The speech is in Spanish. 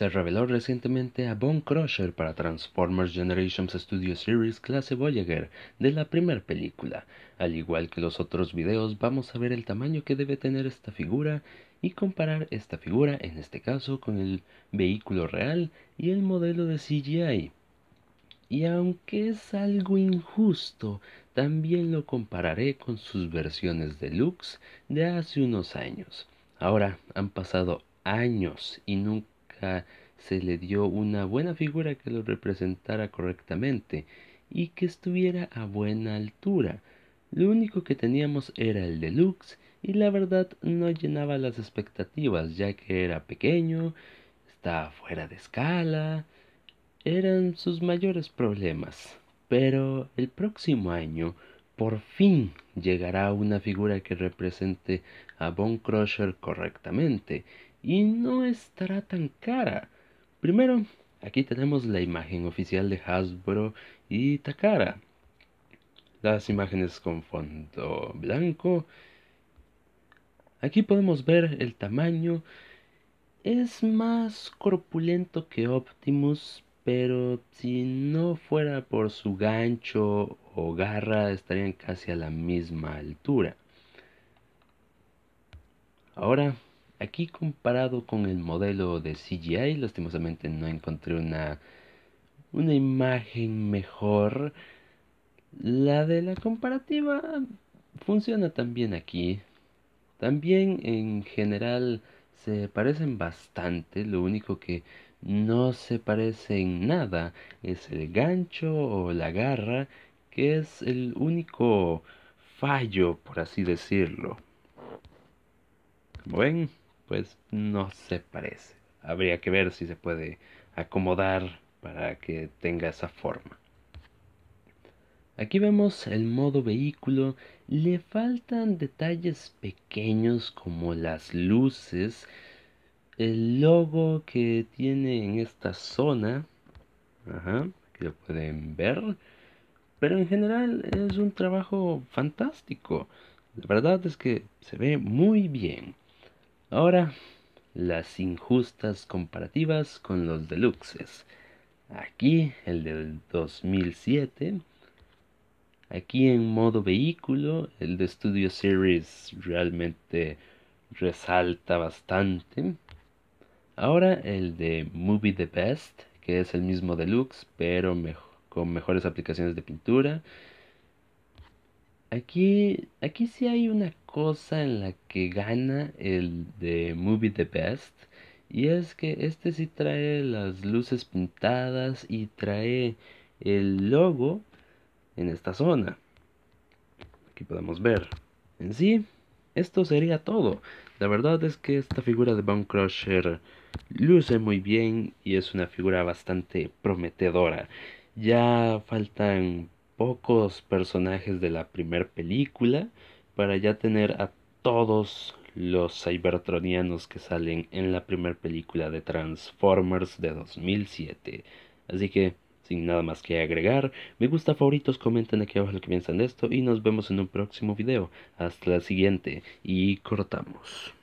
se reveló recientemente a Bone Crusher para Transformers Generations Studio Series clase Voyager de la primera película. Al igual que los otros videos, vamos a ver el tamaño que debe tener esta figura y comparar esta figura, en este caso, con el vehículo real y el modelo de CGI. Y aunque es algo injusto, también lo compararé con sus versiones deluxe de hace unos años. Ahora han pasado años y nunca se le dio una buena figura que lo representara correctamente y que estuviera a buena altura. Lo único que teníamos era el deluxe y la verdad no llenaba las expectativas ya que era pequeño, estaba fuera de escala, eran sus mayores problemas. Pero el próximo año por fin llegará una figura que represente a Bone Crusher correctamente y no estará tan cara. Primero, aquí tenemos la imagen oficial de Hasbro y Takara. Las imágenes con fondo blanco. Aquí podemos ver el tamaño. Es más corpulento que Optimus, pero si no fuera por su gancho o garra estarían casi a la misma altura. Ahora Aquí comparado con el modelo de CGI, lastimosamente no encontré una, una imagen mejor. La de la comparativa funciona también aquí. También en general se parecen bastante, lo único que no se parece en nada es el gancho o la garra, que es el único fallo, por así decirlo. Bueno pues no se parece. Habría que ver si se puede acomodar para que tenga esa forma. Aquí vemos el modo vehículo, le faltan detalles pequeños como las luces, el logo que tiene en esta zona, Ajá, aquí lo pueden ver, pero en general es un trabajo fantástico, la verdad es que se ve muy bien. Ahora, las injustas comparativas con los deluxes. Aquí el del 2007. Aquí en modo vehículo, el de Studio Series realmente resalta bastante. Ahora el de Movie the Best, que es el mismo deluxe, pero con mejores aplicaciones de pintura. Aquí, aquí sí hay una cosa en la que gana el de Movie the Best. Y es que este sí trae las luces pintadas y trae el logo en esta zona. Aquí podemos ver. En sí, esto sería todo. La verdad es que esta figura de Bone Crusher luce muy bien y es una figura bastante prometedora. Ya faltan pocos personajes de la primera película para ya tener a todos los cybertronianos que salen en la primera película de Transformers de 2007. Así que, sin nada más que agregar, me gusta, favoritos, comenten aquí abajo lo que piensan de esto y nos vemos en un próximo video. Hasta la siguiente y cortamos.